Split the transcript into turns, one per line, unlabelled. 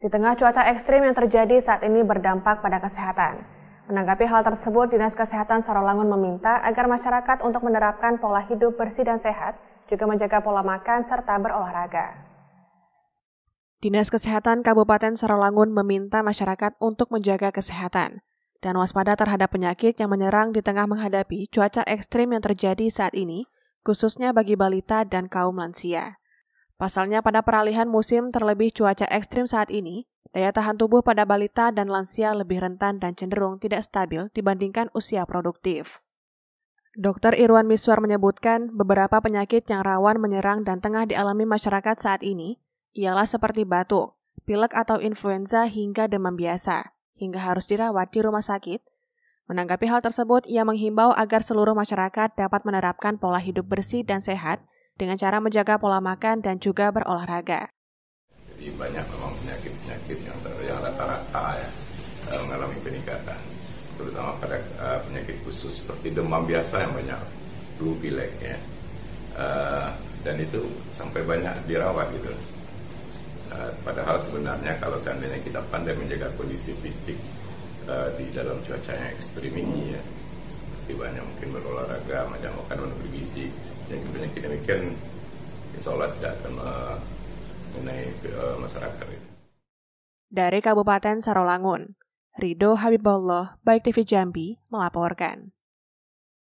Di tengah cuaca ekstrim yang terjadi saat ini berdampak pada kesehatan. Menanggapi hal tersebut, Dinas Kesehatan Sarolangun meminta agar masyarakat untuk menerapkan pola hidup bersih dan sehat, juga menjaga pola makan serta berolahraga. Dinas Kesehatan Kabupaten Sarolangun meminta masyarakat untuk menjaga kesehatan dan waspada terhadap penyakit yang menyerang di tengah menghadapi cuaca ekstrim yang terjadi saat ini, khususnya bagi balita dan kaum lansia. Pasalnya pada peralihan musim terlebih cuaca ekstrim saat ini, daya tahan tubuh pada balita dan lansia lebih rentan dan cenderung tidak stabil dibandingkan usia produktif. Dr. Irwan Miswar menyebutkan beberapa penyakit yang rawan menyerang dan tengah dialami masyarakat saat ini ialah seperti batuk, pilek atau influenza hingga demam biasa, hingga harus dirawat di rumah sakit. Menanggapi hal tersebut, ia menghimbau agar seluruh masyarakat dapat menerapkan pola hidup bersih dan sehat – dengan cara menjaga pola makan dan juga berolahraga.
Jadi banyak memang penyakit-penyakit yang, yang rata-rata ya, eh, mengalami peningkatan, terutama pada uh, penyakit khusus seperti demam biasa yang banyak flu pilek ya, uh, dan itu sampai banyak dirawat gitu. Uh, padahal sebenarnya kalau seandainya kita pandai menjaga kondisi fisik uh, di dalam cuaca yang ekstrim ini ya, seperti banyak mungkin berolahraga, banyak makanan bergizi, yang kemudian kita insya Allah tidak akan eh, mengenai eh, masyarakat.
Dari Kabupaten Sarolangun, Rido Habibullah, Baik TV Jambi, melaporkan.